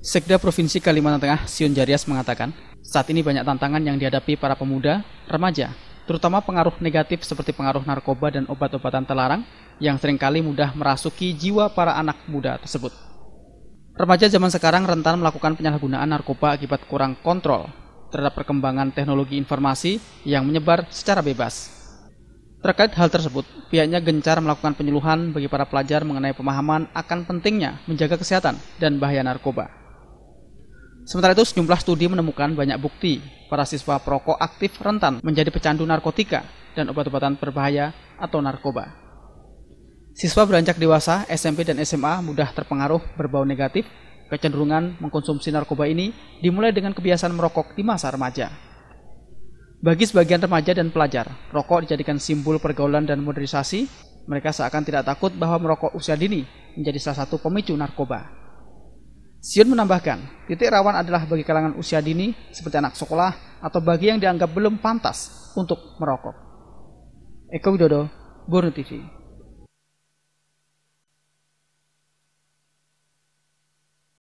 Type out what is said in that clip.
Sekda Provinsi Kalimantan Tengah, Siun Jarias mengatakan, saat ini banyak tantangan yang dihadapi para pemuda, remaja, terutama pengaruh negatif seperti pengaruh narkoba dan obat-obatan terlarang yang seringkali mudah merasuki jiwa para anak muda tersebut. Remaja zaman sekarang rentan melakukan penyalahgunaan narkoba akibat kurang kontrol terhadap perkembangan teknologi informasi yang menyebar secara bebas. Terkait hal tersebut, pihaknya gencar melakukan penyuluhan bagi para pelajar mengenai pemahaman akan pentingnya menjaga kesehatan dan bahaya narkoba. Sementara itu, sejumlah studi menemukan banyak bukti para siswa perokok aktif rentan menjadi pecandu narkotika dan obat-obatan berbahaya atau narkoba. Siswa beranjak dewasa, SMP dan SMA mudah terpengaruh berbau negatif. Kecenderungan mengkonsumsi narkoba ini dimulai dengan kebiasaan merokok di masa remaja. Bagi sebagian remaja dan pelajar, rokok dijadikan simbol pergaulan dan modernisasi. Mereka seakan tidak takut bahwa merokok usia dini menjadi salah satu pemicu narkoba. Sion menambahkan, titik rawan adalah bagi kalangan usia dini seperti anak sekolah atau bagi yang dianggap belum pantas untuk merokok. Eko Widodo, Borneo TV.